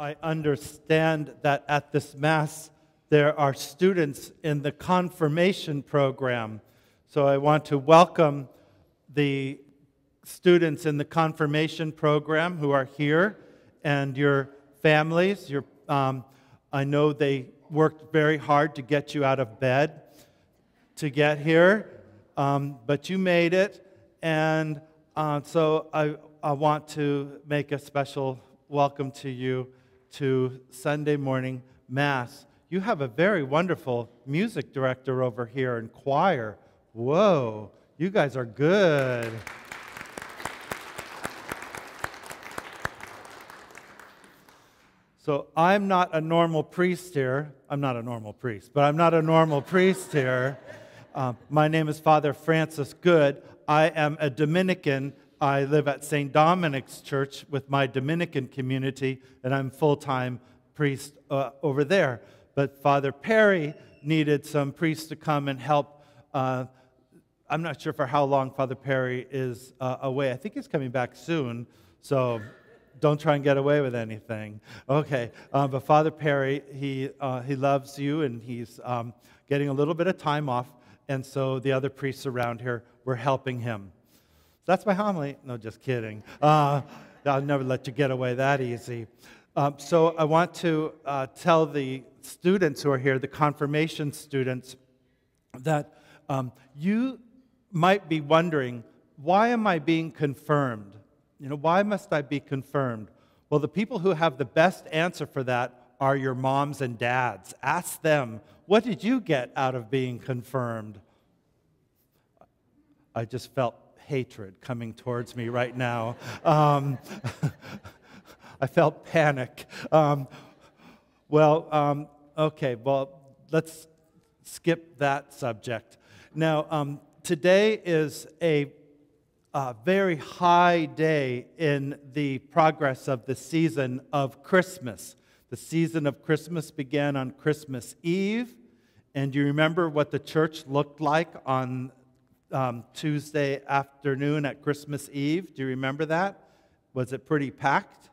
I understand that at this Mass there are students in the confirmation program. So I want to welcome the students in the confirmation program who are here and your families. Your, um, I know they worked very hard to get you out of bed to get here, um, but you made it. And uh, so I, I want to make a special welcome to you to Sunday morning Mass. You have a very wonderful music director over here and choir. Whoa, you guys are good. So I'm not a normal priest here. I'm not a normal priest, but I'm not a normal priest here. Um, my name is Father Francis Good. I am a Dominican I live at St. Dominic's Church with my Dominican community, and I'm full time priest uh, over there. But Father Perry needed some priests to come and help. Uh, I'm not sure for how long Father Perry is uh, away. I think he's coming back soon, so don't try and get away with anything. Okay, uh, but Father Perry, he, uh, he loves you and he's um, getting a little bit of time off, and so the other priests around here were helping him. That's my homily. No, just kidding. Uh, I'll never let you get away that easy. Um, so I want to uh, tell the students who are here, the confirmation students, that um, you might be wondering, why am I being confirmed? You know, why must I be confirmed? Well, the people who have the best answer for that are your moms and dads. Ask them, what did you get out of being confirmed? I just felt hatred coming towards me right now. Um, I felt panic. Um, well, um, okay, well, let's skip that subject. Now, um, today is a, a very high day in the progress of the season of Christmas. The season of Christmas began on Christmas Eve. And you remember what the church looked like on um, Tuesday afternoon at Christmas Eve. Do you remember that? Was it pretty packed?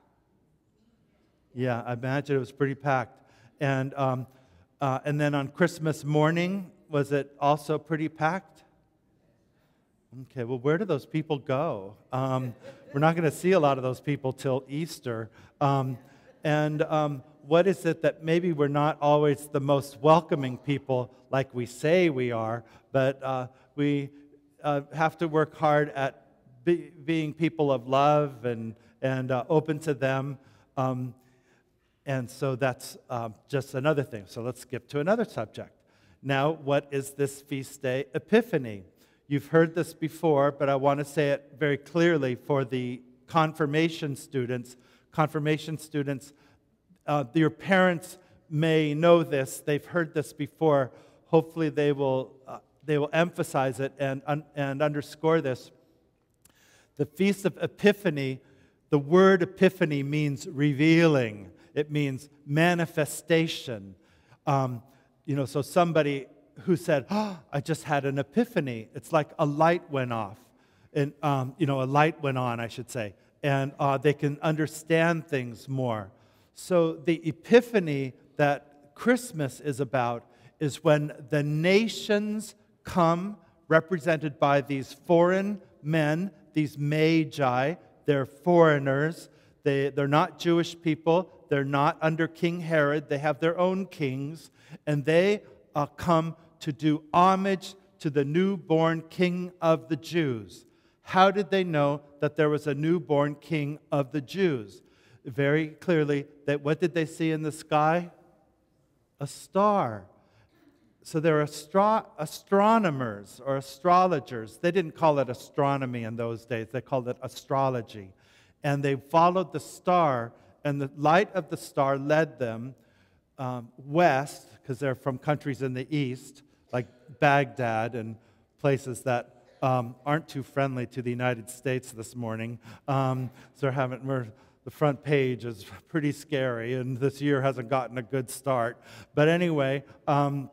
Yeah, I imagine it was pretty packed. And, um, uh, and then on Christmas morning, was it also pretty packed? Okay, well, where do those people go? Um, we're not going to see a lot of those people till Easter. Um, and um, what is it that maybe we're not always the most welcoming people like we say we are, but uh, we uh, have to work hard at be, being people of love and, and uh, open to them. Um, and so that's um, just another thing. So let's skip to another subject. Now, what is this feast day? Epiphany. You've heard this before, but I want to say it very clearly for the confirmation students. Confirmation students, uh, your parents may know this, they've heard this before. Hopefully, they will uh, they will emphasize it and, and underscore this. The Feast of Epiphany, the word epiphany means revealing, it means manifestation. Um, you know, so somebody who said, oh, I just had an epiphany, it's like a light went off. And, um, you know, a light went on, I should say. And uh, they can understand things more. So the epiphany that Christmas is about is when the nations come represented by these foreign men, these magi. They're foreigners. They, they're not Jewish people. They're not under King Herod. They have their own kings. And they uh, come to do homage to the newborn king of the Jews. How did they know that there was a newborn king of the Jews? Very clearly, that what did they see in the sky? A star. So they're astro- astronomers or astrologers. They didn't call it astronomy in those days, they called it astrology. And they followed the star, and the light of the star led them um, west, because they're from countries in the east, like Baghdad and places that um, aren't too friendly to the United States this morning. Um, so we're, the front page is pretty scary, and this year hasn't gotten a good start. But anyway, um,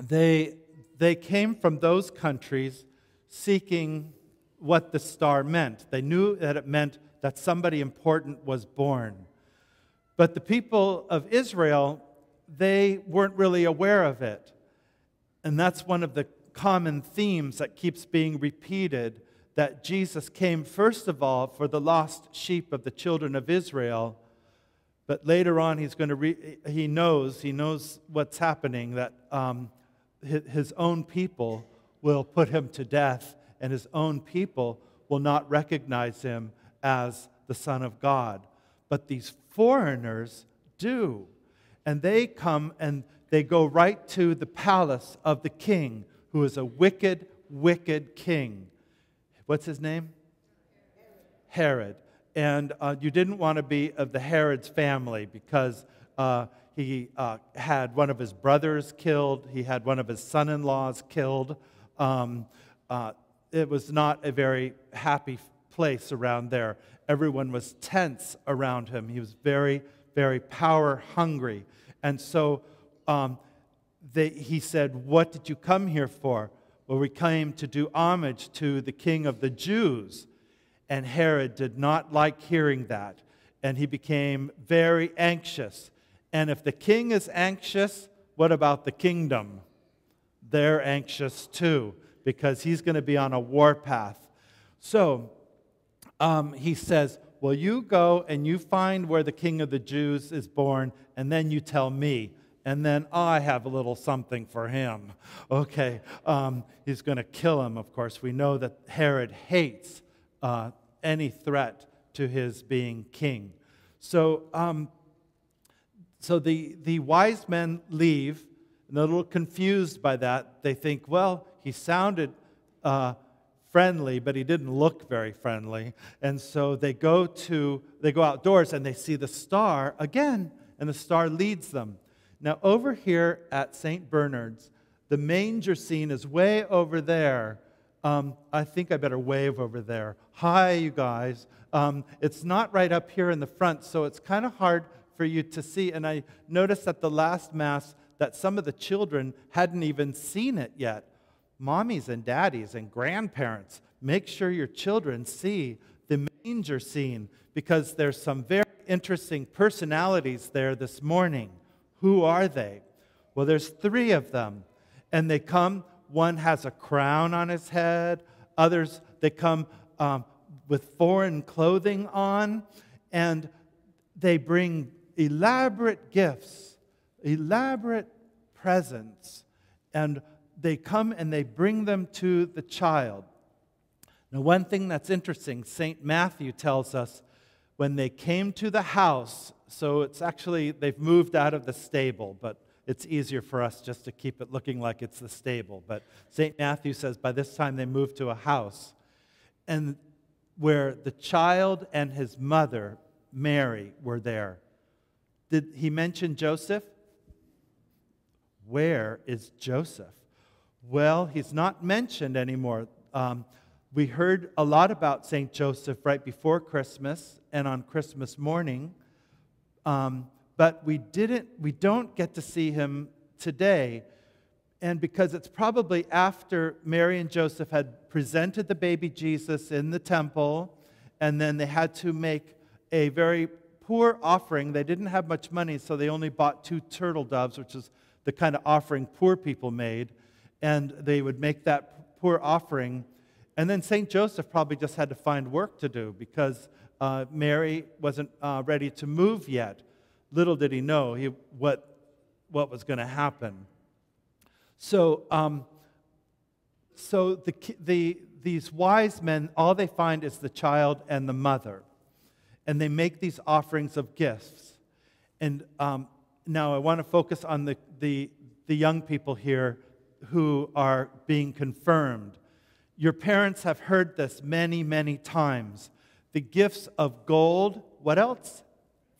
they, they came from those countries seeking what the star meant. They knew that it meant that somebody important was born. But the people of Israel, they weren't really aware of it. And that's one of the common themes that keeps being repeated that Jesus came, first of all, for the lost sheep of the children of Israel. But later on, he's going to re- he knows, he knows what's happening, that um, his own people will put him to death, and his own people will not recognize him as the Son of God. But these foreigners do. And they come and they go right to the palace of the king, who is a wicked, wicked king. What's his name? Herod. And uh, you didn't want to be of the Herod's family because uh, he uh, had one of his brothers killed, he had one of his son in laws killed. Um, uh, it was not a very happy place around there. Everyone was tense around him. He was very, very power hungry. And so um, they, he said, What did you come here for? Well, we came to do homage to the king of the Jews. And Herod did not like hearing that. And he became very anxious. And if the king is anxious, what about the kingdom? They're anxious too, because he's going to be on a war path. So um, he says, Well, you go and you find where the king of the Jews is born, and then you tell me. And then I have a little something for him. Okay, um, he's going to kill him, of course. We know that Herod hates uh, any threat to his being king. So, um, so the, the wise men leave, and they're a little confused by that. They think, well, he sounded uh, friendly, but he didn't look very friendly. And so they go to they go outdoors and they see the star again, and the star leads them. Now over here at St. Bernard's, the manger scene is way over there. Um, I think I better wave over there. Hi, you guys. Um, it's not right up here in the front, so it's kind of hard for you to see. And I noticed at the last Mass that some of the children hadn't even seen it yet. Mommies and daddies and grandparents, make sure your children see the manger scene because there's some very interesting personalities there this morning. Who are they? Well, there's three of them, and they come. One has a crown on his head, others, they come um, with foreign clothing on, and they bring elaborate gifts, elaborate presents, and they come and they bring them to the child. Now, one thing that's interesting, St. Matthew tells us when they came to the house, so it's actually, they've moved out of the stable, but it's easier for us just to keep it looking like it's the stable. But St. Matthew says by this time they moved to a house, and where the child and his mother, Mary, were there. Did he mention Joseph? Where is Joseph? Well, he's not mentioned anymore. Um, we heard a lot about St. Joseph right before Christmas and on Christmas morning, um, but we, didn't, we don't get to see him today. And because it's probably after Mary and Joseph had presented the baby Jesus in the temple, and then they had to make a very poor offering. They didn't have much money, so they only bought two turtle doves, which is the kind of offering poor people made. And they would make that poor offering. And then St. Joseph probably just had to find work to do because uh, Mary wasn't uh, ready to move yet. Little did he know he, what, what was going to happen. So, um, so the, the, these wise men, all they find is the child and the mother and they make these offerings of gifts. And um, now I want to focus on the, the, the young people here who are being confirmed. Your parents have heard this many, many times. The gifts of gold, what else?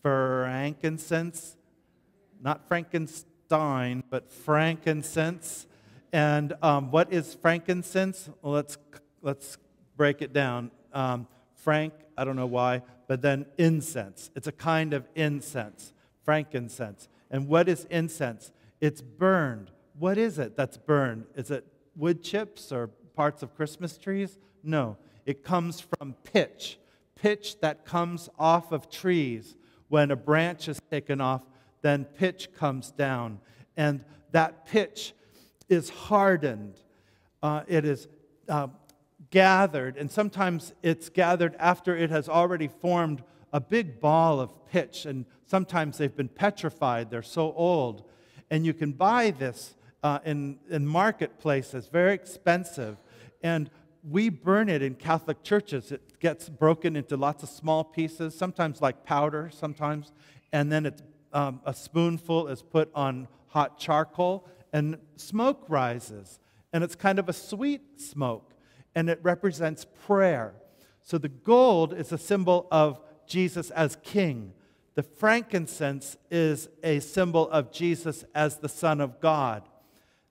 Frankincense, not Frankenstein, but frankincense. And um, what is frankincense? Well, let's, let's break it down. Um, frank, I don't know why, but then incense. It's a kind of incense, frankincense. And what is incense? It's burned. What is it that's burned? Is it wood chips or parts of Christmas trees? No, it comes from pitch, pitch that comes off of trees. When a branch is taken off, then pitch comes down. And that pitch is hardened, uh, it is uh, gathered, and sometimes it's gathered after it has already formed a big ball of pitch, and sometimes they've been petrified, they're so old. And you can buy this uh, in, in marketplaces, very expensive. And we burn it in Catholic churches. It gets broken into lots of small pieces, sometimes like powder, sometimes, and then it's, um, a spoonful is put on hot charcoal, and smoke rises. And it's kind of a sweet smoke and it represents prayer. So the gold is a symbol of Jesus as king. The frankincense is a symbol of Jesus as the Son of God.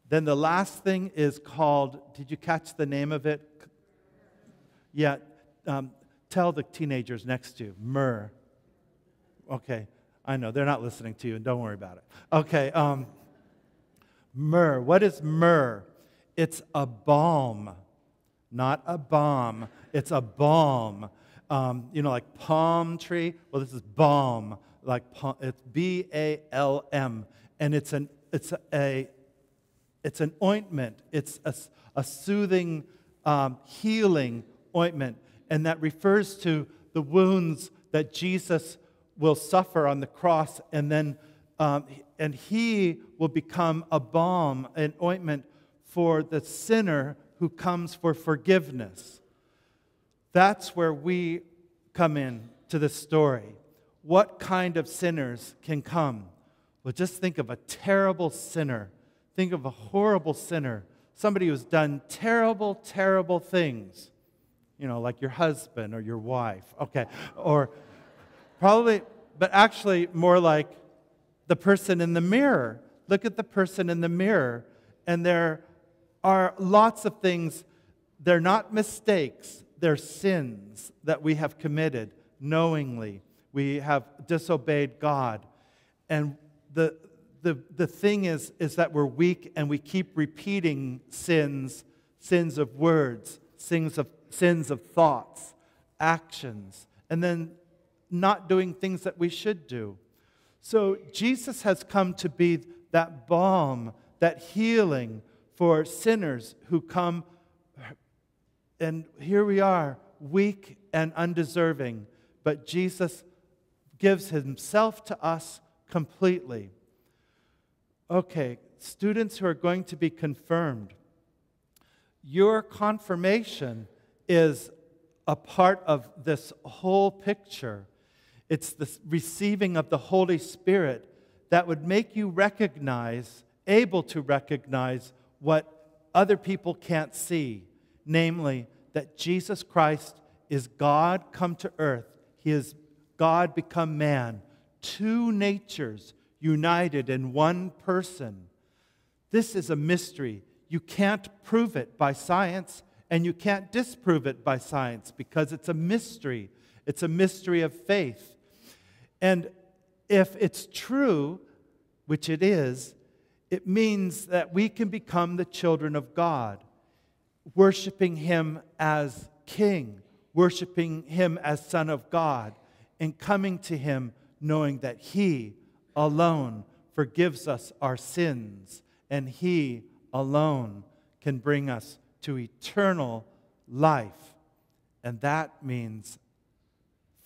Then the last thing is called, did you catch the name of it? Yeah, um, tell the teenagers next to you, myrrh. Okay, I know, they're not listening to you, and don't worry about it. Okay, um, myrrh. What is myrrh? It's a balm not a bomb, it's a balm. Um, you know, like palm tree. Well, this is balm, like palm, it's B A L M, and it's an it's a, it's an ointment. It's a, a soothing, um, healing ointment, and that refers to the wounds that Jesus will suffer on the cross, and then um, and he will become a balm, an ointment for the sinner who comes for forgiveness. That's where we come in to the story. What kind of sinners can come? Well, just think of a terrible sinner. Think of a horrible sinner, somebody who's done terrible, terrible things. You know, like your husband or your wife. Okay. Or probably, but actually more like the person in the mirror. Look at the person in the mirror, and they're are lots of things. They're not mistakes, they're sins that we have committed knowingly. We have disobeyed God. And the, the, the thing is, is that we're weak and we keep repeating sins sins of words, sins of, sins of thoughts, actions, and then not doing things that we should do. So Jesus has come to be that balm, that healing, for sinners who come. And here we are, weak and undeserving, but Jesus gives himself to us completely. Okay, students who are going to be confirmed, your confirmation is a part of this whole picture. It's the receiving of the Holy Spirit that would make you recognize, able to recognize, what other people can't see, namely, that Jesus Christ is God come to earth. He is God become man, two natures united in one person. This is a mystery. You can't prove it by science, and you can't disprove it by science because it's a mystery. It's a mystery of faith. And if it's true, which it is, it means that we can become the children of God, worshiping Him as King, worshiping Him as Son of God, and coming to Him knowing that He alone forgives us our sins, and He alone can bring us to eternal life. And that means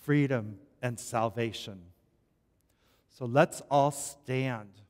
freedom and salvation. So let's all stand.